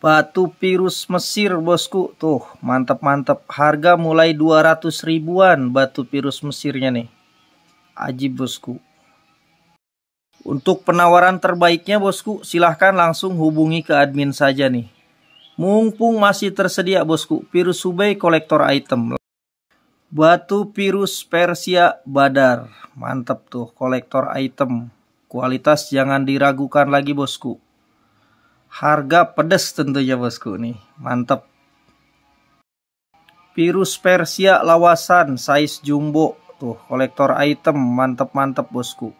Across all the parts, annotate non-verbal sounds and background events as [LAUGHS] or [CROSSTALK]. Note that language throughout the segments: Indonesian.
Batu Pirus Mesir bosku Tuh mantap-mantap Harga mulai 200 ribuan batu Pirus Mesirnya nih aji bosku Untuk penawaran terbaiknya bosku Silahkan langsung hubungi ke admin saja nih Mumpung masih tersedia bosku Pirus Subay kolektor item Batu Pirus Persia Badar mantap tuh kolektor item Kualitas jangan diragukan lagi bosku Harga pedes tentunya bosku nih, mantep. Virus Persia lawasan size jumbo tuh, kolektor item mantep-mantep bosku.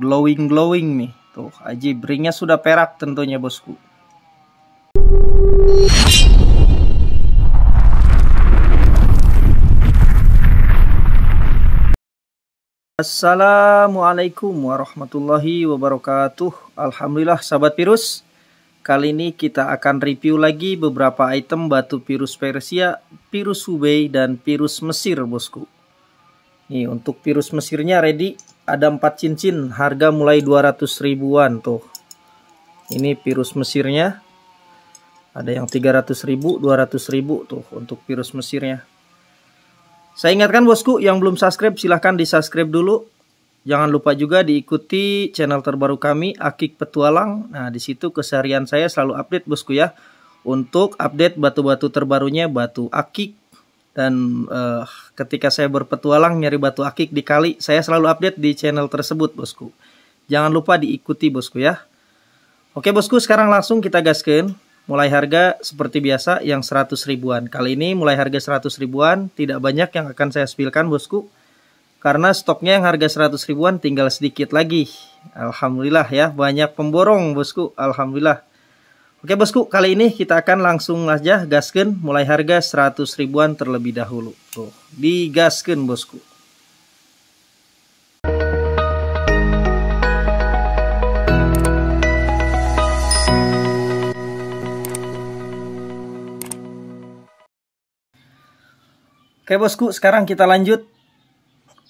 Glowing-glowing nih, tuh aji bringnya sudah perak tentunya bosku. Assalamualaikum warahmatullahi wabarakatuh. Alhamdulillah sahabat virus. Kali ini kita akan review lagi beberapa item batu virus Persia, virus Hubei, dan virus Mesir bosku. Nih untuk virus Mesirnya ready, ada 4 cincin, harga mulai 200 ribuan tuh. Ini virus Mesirnya, ada yang 300 ribu, 200 ribu tuh untuk virus Mesirnya. Saya ingatkan bosku yang belum subscribe silahkan di subscribe dulu Jangan lupa juga diikuti channel terbaru kami Akik Petualang. Nah, di situ keseharian saya selalu update Bosku ya. Untuk update batu-batu terbarunya batu akik dan uh, ketika saya berpetualang nyari batu akik di kali, saya selalu update di channel tersebut Bosku. Jangan lupa diikuti Bosku ya. Oke Bosku, sekarang langsung kita gaskan. Mulai harga seperti biasa yang 100 ribuan. Kali ini mulai harga 100 ribuan, tidak banyak yang akan saya spilkan Bosku karena stoknya yang harga 100 ribuan tinggal sedikit lagi. Alhamdulillah ya, banyak pemborong bosku, alhamdulillah. Oke bosku, kali ini kita akan langsung aja gasken mulai harga 100 ribuan terlebih dahulu. Tuh, digasken bosku. Oke bosku, sekarang kita lanjut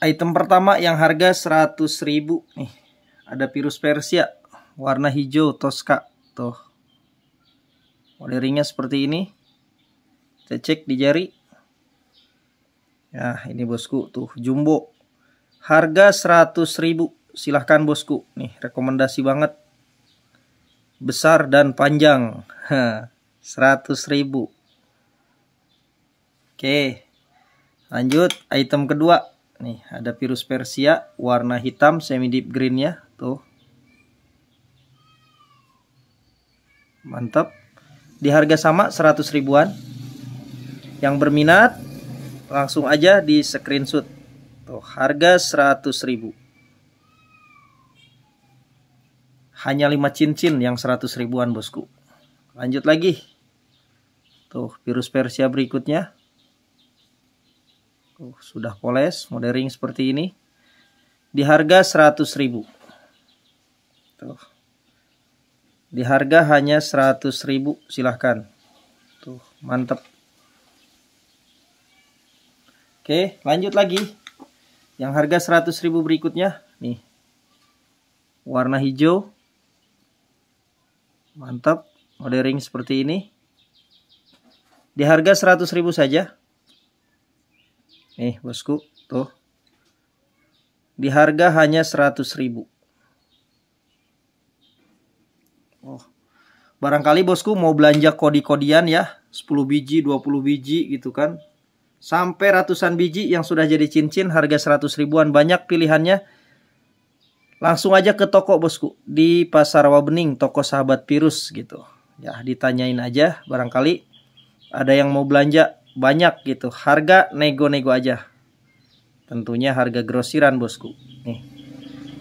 Item pertama yang harga 100.000 nih. Ada virus Persia warna hijau Tosca tuh. ringnya seperti ini. Kita cek di jari. nah ini bosku tuh jumbo. Harga 100.000. Silahkan bosku. Nih, rekomendasi banget. Besar dan panjang. 100.000. [LAUGHS] Oke. Lanjut item kedua Nih, ada virus Persia warna hitam semi deep green ya, tuh. Mantap. Di harga sama 100 ribuan. Yang berminat langsung aja di screenshot. Tuh, harga 100 ribu. Hanya 5 cincin yang 100 ribuan, Bosku. Lanjut lagi. Tuh, virus Persia berikutnya. Tuh, sudah poles, modering ring seperti ini. Di harga 100.000. Tuh. Di harga hanya 100.000, silahkan. Tuh, mantap. Oke, lanjut lagi. Yang harga 100.000 berikutnya, nih. Warna hijau. Mantap, modering ring seperti ini. Di harga 100.000 saja. Nih bosku, tuh. Di harga hanya 100 ribu. Oh. Barangkali bosku mau belanja kodi-kodian ya. 10 biji, 20 biji gitu kan. Sampai ratusan biji yang sudah jadi cincin harga 100 ribuan. Banyak pilihannya. Langsung aja ke toko bosku. Di Pasar Wabening, toko sahabat virus gitu. Ya ditanyain aja barangkali ada yang mau belanja banyak gitu. Harga nego-nego aja. Tentunya harga grosiran bosku. Nih.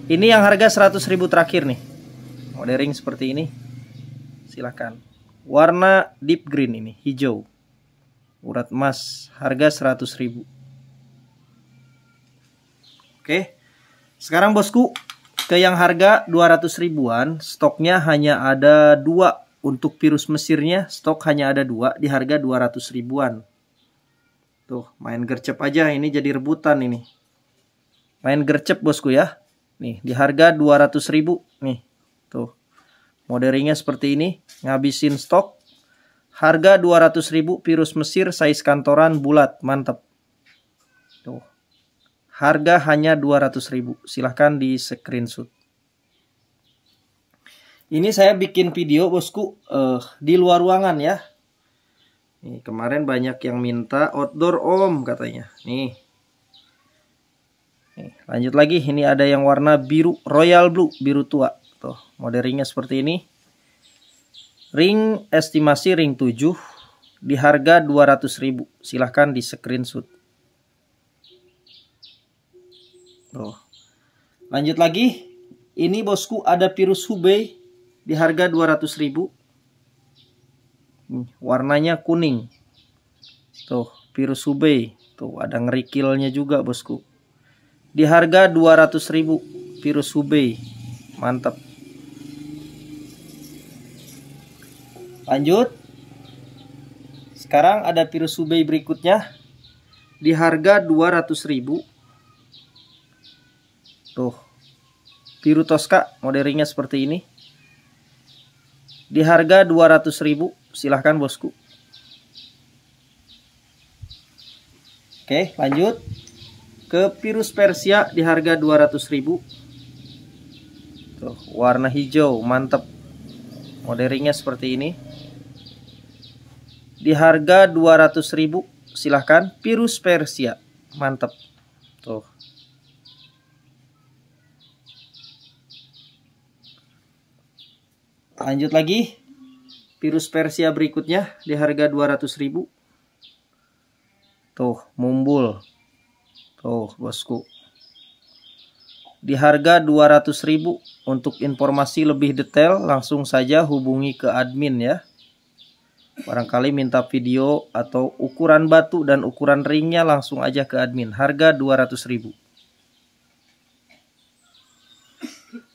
Ini yang harga 100 ribu terakhir nih. Modering seperti ini. Silahkan. Warna deep green ini, hijau. Urat emas, harga 100 ribu. Oke. Sekarang bosku, ke yang harga 200 ribuan, stoknya hanya ada dua untuk virus Mesirnya stok hanya ada dua di harga 200 ribuan. Tuh, main gercep aja ini jadi rebutan ini. Main gercep bosku ya. Nih, di harga 200 ribu Nih, tuh. Moderingnya seperti ini, ngabisin stok. Harga 200 ribu virus Mesir size kantoran bulat, mantap. Tuh. Harga hanya 200 ribu Silahkan di screenshot. Ini saya bikin video bosku uh, di luar ruangan ya. Nih, kemarin banyak yang minta outdoor om katanya. Nih. Nih, lanjut lagi. Ini ada yang warna biru, royal blue, biru tua. Tuh, modelingnya seperti ini. Ring estimasi ring 7 di harga 200.000. Silahkan di screenshot. Tuh. Lanjut lagi. Ini bosku ada virus Hubei di harga ribu warnanya kuning tuh virus Hubei tuh ada ngerikilnya juga bosku di harga 200.000 virus Hubei mantap lanjut sekarang ada virus Hubei berikutnya di harga 200.000 tuh virus toska moderingnya seperti ini di harga 200 ribu. Silahkan bosku. Oke, lanjut ke virus Persia di harga 200.000. Tuh, warna hijau, mantep. moderingnya seperti ini. Di harga ribu silahkan virus Persia. mantep. Tuh. Lanjut lagi Virus Persia berikutnya di harga 200.000. Tuh, mumbul. Tuh, bosku. Di harga 200.000. Untuk informasi lebih detail langsung saja hubungi ke admin ya. Barangkali minta video atau ukuran batu dan ukuran ringnya langsung aja ke admin. Harga 200.000.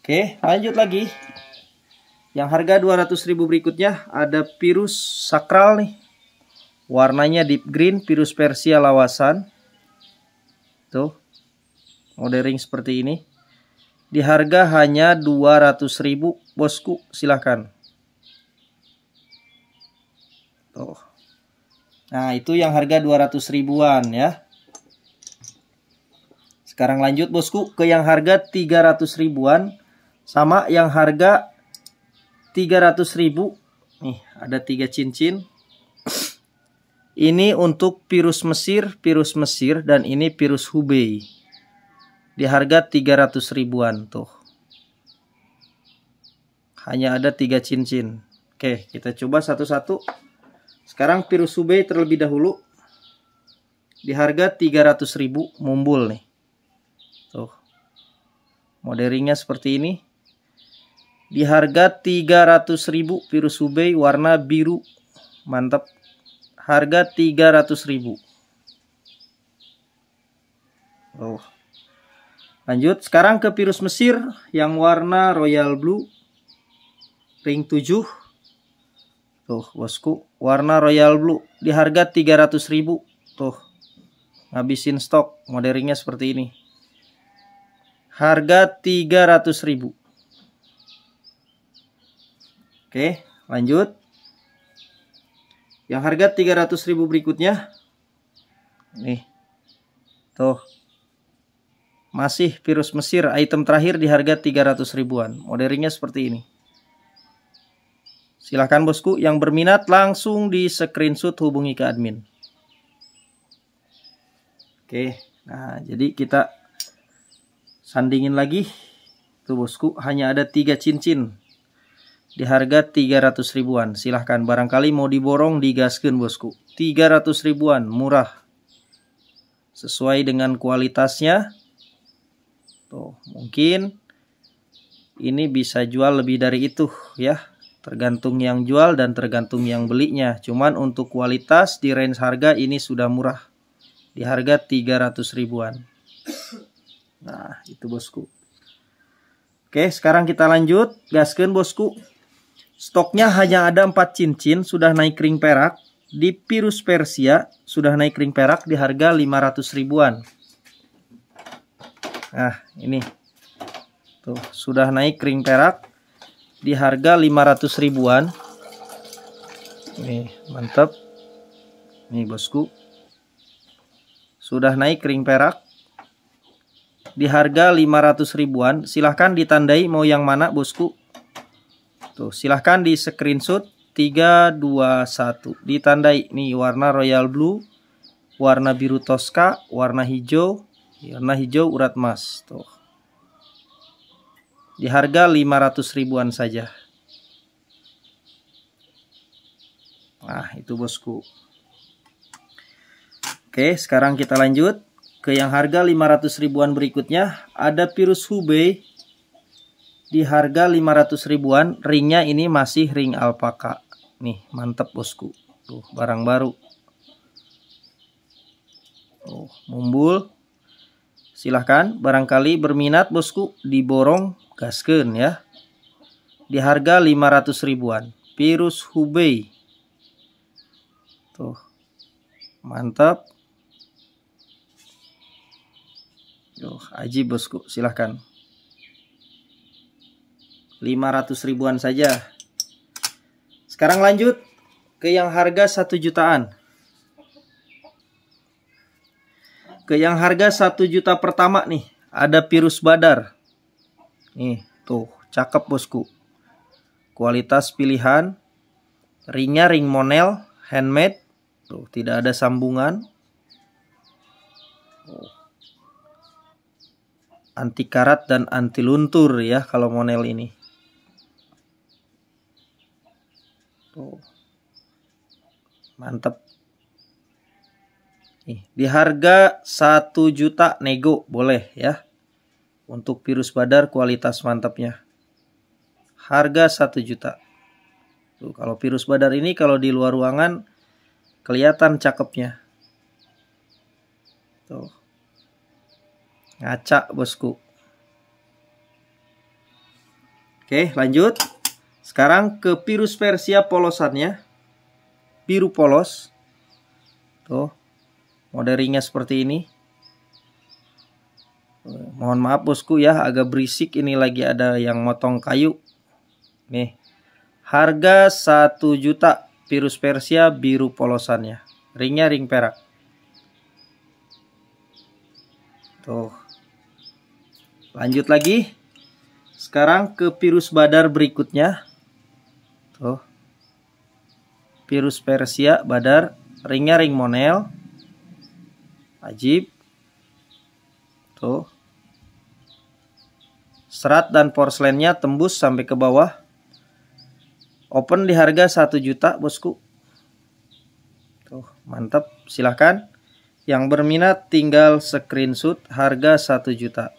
Oke, lanjut lagi. Yang harga 200.000 berikutnya ada virus sakral nih. Warnanya deep green, virus Persia lawasan. Tuh. ring seperti ini. Di harga hanya 200.000, Bosku. Silahkan. Tuh. Nah, itu yang harga 200 ribuan ya. Sekarang lanjut Bosku ke yang harga 300 ribuan sama yang harga 300 ribu, nih ada tiga cincin ini untuk virus Mesir virus Mesir dan ini virus Hubei di harga 300 ribuan tuh hanya ada tiga cincin oke kita coba satu-satu sekarang virus Hubei terlebih dahulu di harga 300 ribu mumbul nih tuh moderingnya seperti ini di harga 300.000 virus Hubei warna biru mantap harga 300.000 oh lanjut sekarang ke virus Mesir yang warna royal blue ring 7 tuh bosku warna royal blue di harga 300.000 tuh ngabisin stok modelingnya seperti ini harga 300 ribu. Oke, lanjut. Yang harga 300.000 berikutnya. Nih. Tuh. Masih virus Mesir, item terakhir di harga 300 ribuan. Modelingnya seperti ini. Silahkan bosku, yang berminat langsung di screenshot hubungi ke admin. Oke, nah jadi kita sandingin lagi. Tuh bosku, hanya ada tiga cincin di harga 300 ribuan. Silahkan barangkali mau diborong digaskan bosku. 300 ribuan murah. Sesuai dengan kualitasnya. Tuh, mungkin ini bisa jual lebih dari itu ya. Tergantung yang jual dan tergantung yang belinya. Cuman untuk kualitas di range harga ini sudah murah. Di harga 300 ribuan. Nah, itu bosku. Oke, sekarang kita lanjut. Gaskan bosku. Stoknya hanya ada 4 cincin, sudah naik ring perak. Di Pirus Persia, sudah naik ring perak di harga 500 ribuan. Nah, ini. Tuh, sudah naik ring perak di harga 500 ribuan. Ini mantap. ini bosku. Sudah naik ring perak di harga 500 ribuan. Silahkan ditandai mau yang mana, bosku. Tuh, silahkan di screenshot 321 ditandai nih warna royal blue, warna biru toska, warna hijau, warna hijau urat emas. Tuh. Di harga 500 ribuan saja. Nah, itu bosku. Oke, sekarang kita lanjut ke yang harga 500 ribuan berikutnya. Ada virus Hubei di harga 500 ribuan ringnya ini masih ring alpaka nih mantep bosku tuh barang baru Oh mumbul silahkan barangkali berminat bosku diborong gasken ya di harga 500 ribuan virus Hubei tuh mantap Yo, aji bosku silahkan 500 ribuan saja. Sekarang lanjut ke yang harga 1 jutaan. Ke yang harga 1 juta pertama nih, ada virus badar. Nih, tuh, cakep bosku. Kualitas pilihan, ringnya ring monel, handmade. Tuh, tidak ada sambungan. Anti karat dan anti luntur ya kalau monel ini. Tuh. Oh. Mantap. Nih, di harga 1 juta nego boleh ya. Untuk virus badar kualitas mantapnya. Harga 1 juta. Tuh, kalau virus badar ini kalau di luar ruangan kelihatan cakepnya. Tuh. Ngaca, Bosku. Oke, lanjut. Sekarang ke virus Persia polosannya. Biru polos. Tuh. model ringnya seperti ini. Eh, mohon maaf bosku ya agak berisik ini lagi ada yang motong kayu. Nih. Harga 1 juta virus Persia biru polosannya. Ringnya ring perak. Tuh. Lanjut lagi. Sekarang ke virus badar berikutnya. Tuh. Oh. Virus Persia, Badar, ringnya ring monel. Ajib. Tuh. Serat dan porselennya tembus sampai ke bawah. Open di harga 1 juta, Bosku. Tuh, mantap. Silahkan. Yang berminat tinggal screenshot harga 1 juta.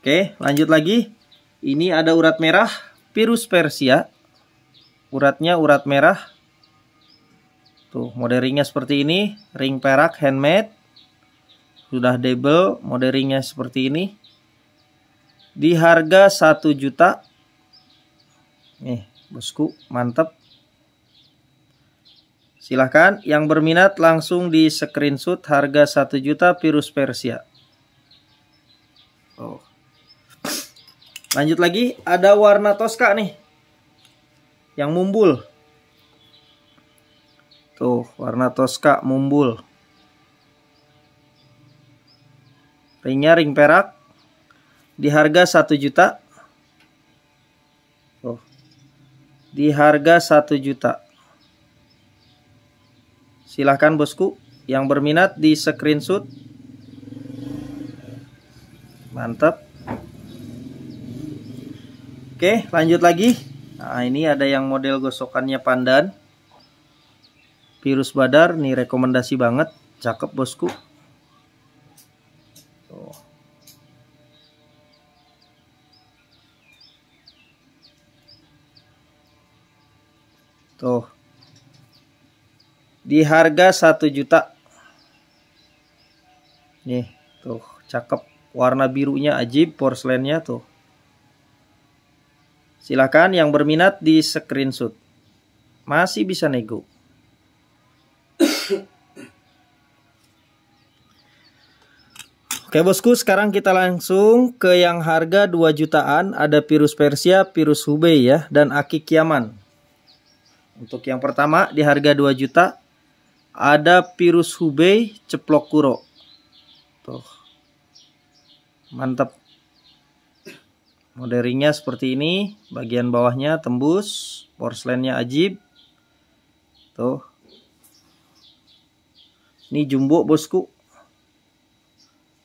Oke, lanjut lagi. Ini ada urat merah virus Persia. Uratnya urat merah. Tuh, moderingnya seperti ini, ring perak handmade. Sudah double, moderingnya seperti ini. Di harga 1 juta. Nih, bosku, mantap. Silahkan yang berminat langsung di screenshot harga 1 juta virus Persia. Oh. Lanjut lagi, ada warna toska nih. Yang mumbul. Tuh, warna toska mumbul. Ringnya ring perak. Di harga 1 juta. Tuh. Di harga 1 juta. Silahkan bosku. Yang berminat di screenshot. Mantap. Oke, lanjut lagi. Nah, ini ada yang model gosokannya pandan. Virus badar, nih rekomendasi banget. Cakep bosku. Tuh. Di harga 1 juta. Nih, tuh, cakep. Warna birunya ajib, porselennya tuh. Silahkan yang berminat di screenshot. Masih bisa nego. Oke bosku, sekarang kita langsung ke yang harga 2 jutaan. Ada virus Persia, virus Hubei ya, dan Akik Yaman. Untuk yang pertama di harga 2 juta ada virus Hubei ceplok kuro. Tuh. Mantap modelingnya seperti ini bagian bawahnya tembus porselennya ajib tuh ini jumbo bosku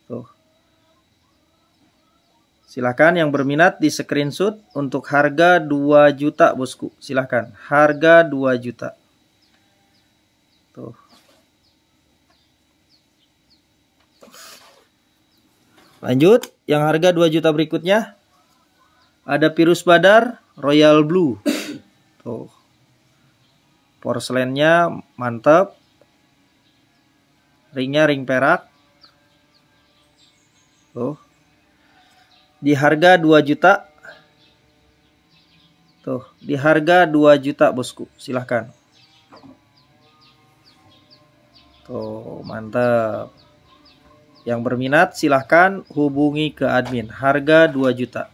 tuh silahkan yang berminat di screenshot untuk harga 2 juta bosku silahkan harga 2 juta tuh lanjut yang harga 2 juta berikutnya ada virus Badar, Royal Blue. Tuh. Porselennya mantap. Ringnya ring perak. Tuh. Di harga 2 juta. Tuh, di harga 2 juta bosku. Silahkan. Tuh, mantap. Yang berminat silahkan hubungi ke admin. Harga 2 juta.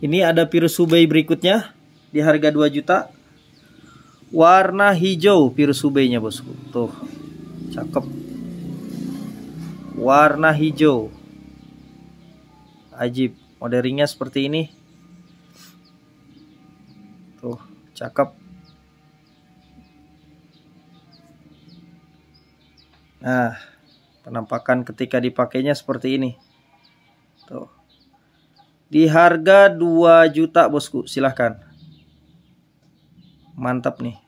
Ini ada virus Hubei berikutnya di harga 2 juta. Warna hijau virus Hubei-nya, Bosku. Tuh. Cakep. Warna hijau. Ajib. Modelingnya seperti ini. Tuh, cakep. Nah, penampakan ketika dipakainya seperti ini. Tuh. Di harga 2 juta bosku, silahkan. Mantap nih.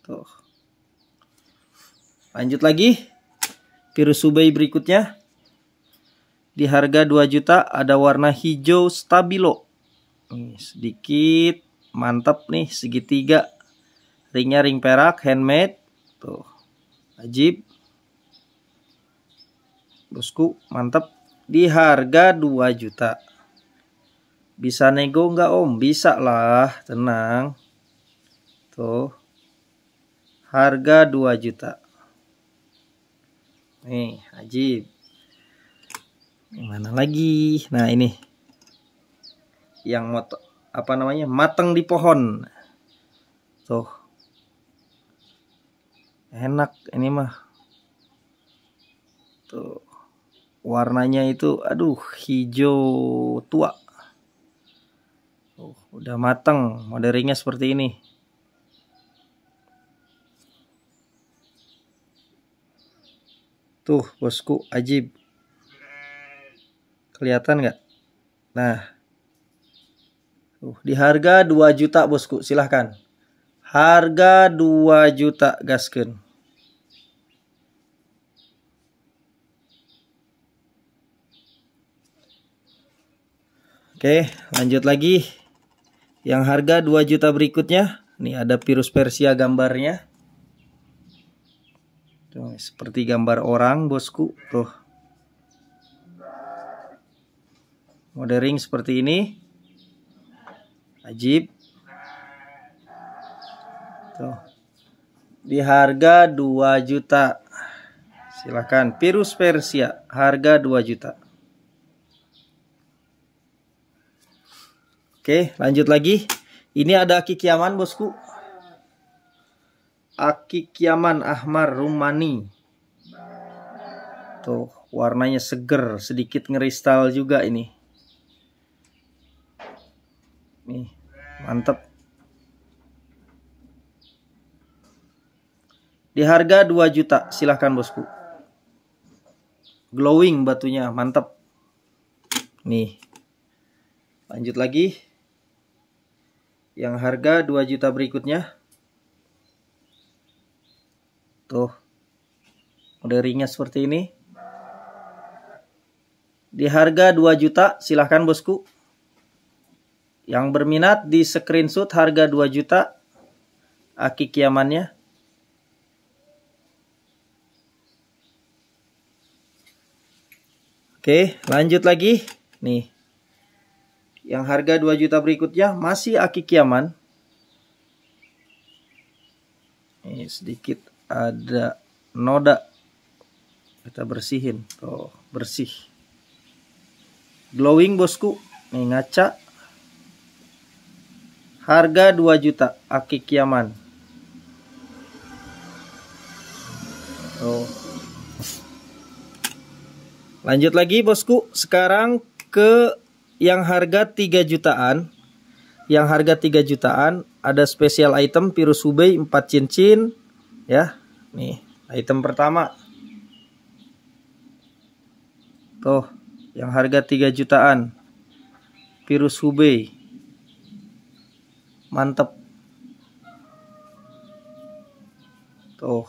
Tuh. Lanjut lagi. Virus Subay berikutnya. Di harga 2 juta ada warna hijau stabilo. Nih, sedikit mantap nih segitiga. Ringnya ring perak handmade. Tuh. Ajib. Bosku, mantap di harga 2 juta. Bisa nego nggak om? Bisa lah, tenang. Tuh. Harga 2 juta. Nih, ajib gimana lagi? Nah, ini. Yang moto, apa namanya? mateng di pohon. Tuh. Enak ini mah. Tuh warnanya itu aduh hijau tua uh, udah mateng. Moderingnya seperti ini tuh bosku ajib kelihatan nggak nah uh, di harga 2 juta bosku silahkan harga 2 juta gasken Oke, lanjut lagi. Yang harga 2 juta berikutnya. Nih ada virus Persia gambarnya. Tuh, seperti gambar orang, bosku. Tuh. Modering seperti ini. Ajib. Tuh. Di harga 2 juta. Silahkan, virus Persia, harga 2 juta. Oke, lanjut lagi. Ini ada Aki Kiaman, bosku. Aki Kiaman Ahmar Rumani. Tuh, warnanya seger, sedikit ngeristal juga ini. Nih, mantep. Di harga 2 juta, silahkan bosku. Glowing batunya, mantep. Nih, lanjut lagi. Yang harga 2 juta berikutnya. Tuh. ringnya seperti ini. Di harga 2 juta, silahkan bosku. Yang berminat di screenshot harga 2 juta. Aki kiamannya. Oke, lanjut lagi. Nih. Yang harga 2 juta berikutnya masih Aki Kiaman. Ini sedikit ada noda. Kita bersihin. oh bersih. Glowing bosku. Nih ngaca. Harga 2 juta Aki Kiaman. Tuh. Lanjut lagi bosku. Sekarang ke yang harga 3 jutaan yang harga 3 jutaan ada spesial item virus Hubei 4 cincin ya nih item pertama tuh yang harga 3 jutaan virus Hubei mantep tuh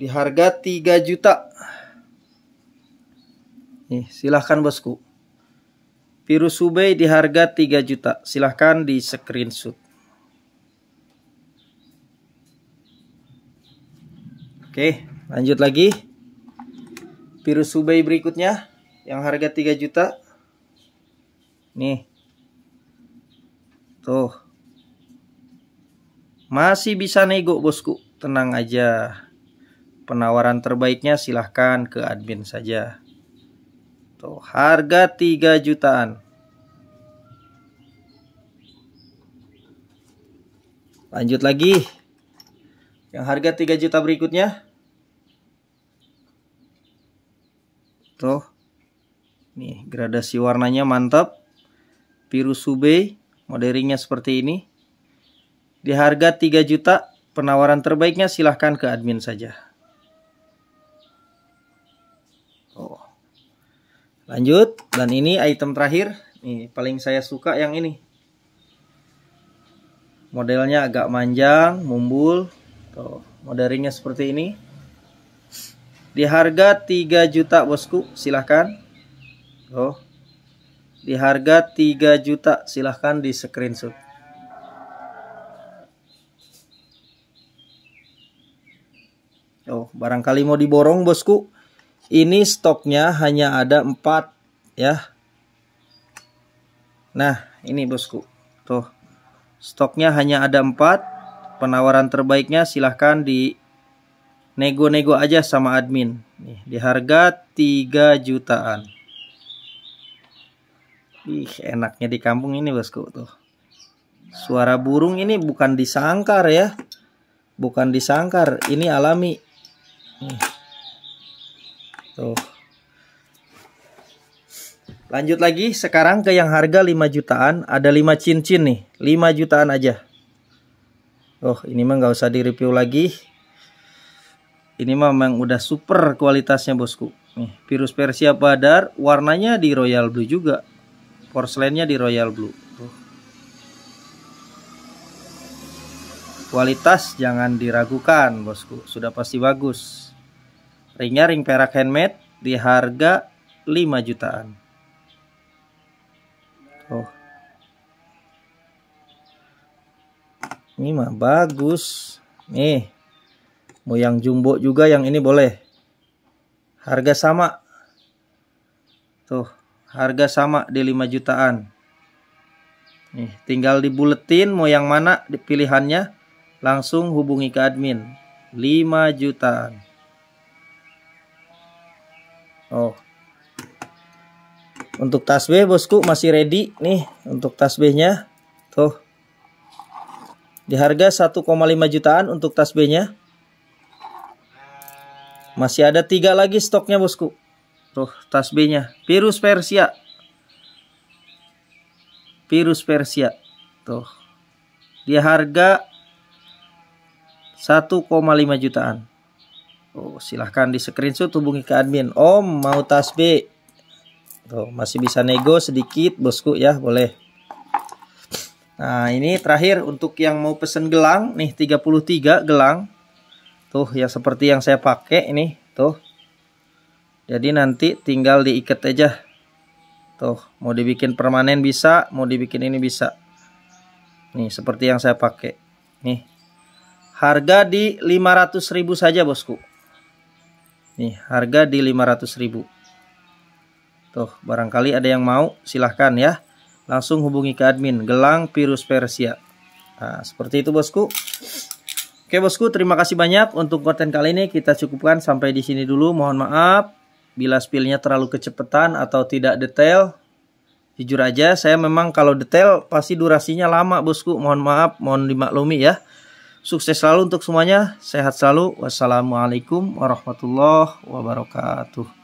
di harga 3 juta Nih, silahkan bosku. Virus Hubei di harga 3 juta. Silahkan di screenshot. Oke, lanjut lagi. Virus Hubei berikutnya yang harga 3 juta. Nih. Tuh. Masih bisa nego, Bosku. Tenang aja. Penawaran terbaiknya silahkan ke admin saja. Tuh, gitu. harga 3 jutaan. Lanjut lagi. Yang harga 3 juta berikutnya. Tuh. Nih, gradasi warnanya mantap. Biru sube, moderingnya seperti ini. Di harga 3 juta, penawaran terbaiknya silahkan ke admin saja. lanjut dan ini item terakhir ini paling saya suka yang ini modelnya agak manjang mumbul tuh modernya seperti ini di harga 3 juta bosku silahkan tuh di harga 3 juta silahkan di screenshot Oh, barangkali mau diborong bosku ini stoknya hanya ada 4 ya. Nah, ini bosku. Tuh. Stoknya hanya ada 4. Penawaran terbaiknya silahkan di nego-nego aja sama admin. Nih, di harga 3 jutaan. Ih, enaknya di kampung ini bosku tuh. Suara burung ini bukan disangkar ya. Bukan disangkar, ini alami. Nih. Tuh. Lanjut lagi sekarang ke yang harga 5 jutaan, ada 5 cincin nih, 5 jutaan aja. Oh, ini mah nggak usah direview lagi. Ini mah memang udah super kualitasnya, Bosku. Nih, virus Persia Badar warnanya di royal blue juga. Porselennya di royal blue. Tuh. Kualitas jangan diragukan, Bosku. Sudah pasti bagus. Ringnya ring perak handmade di harga 5 jutaan. Oh. Ini mah bagus. Nih. Mau yang jumbo juga yang ini boleh. Harga sama. Tuh, harga sama di 5 jutaan. Nih, tinggal dibuletin mau yang mana pilihannya langsung hubungi ke admin. 5 jutaan. Oh. Untuk tas B bosku masih ready nih untuk tas B-nya. Tuh. Di harga 1,5 jutaan untuk tas b Masih ada tiga lagi stoknya bosku. Tuh tas b Virus Persia. Virus Persia. Tuh. Di harga 1,5 jutaan. Oh, silahkan di screenshot hubungi ke admin. Om mau tasbih. Tuh, masih bisa nego sedikit bosku ya, boleh. Nah, ini terakhir untuk yang mau pesen gelang nih 33 gelang. Tuh, ya seperti yang saya pakai ini, tuh. Jadi nanti tinggal diikat aja. Tuh, mau dibikin permanen bisa, mau dibikin ini bisa. Nih, seperti yang saya pakai. Nih. Harga di 500.000 saja, Bosku. Nih, harga di 500.000. Tuh, barangkali ada yang mau, silahkan ya. Langsung hubungi ke admin, gelang virus Persia. Nah, seperti itu bosku. Oke bosku, terima kasih banyak untuk konten kali ini. Kita cukupkan sampai di sini dulu. Mohon maaf bila spillnya terlalu kecepatan atau tidak detail. Jujur aja, saya memang kalau detail pasti durasinya lama bosku. Mohon maaf, mohon dimaklumi ya. Sukses selalu untuk semuanya, sehat selalu. Wassalamualaikum warahmatullahi wabarakatuh.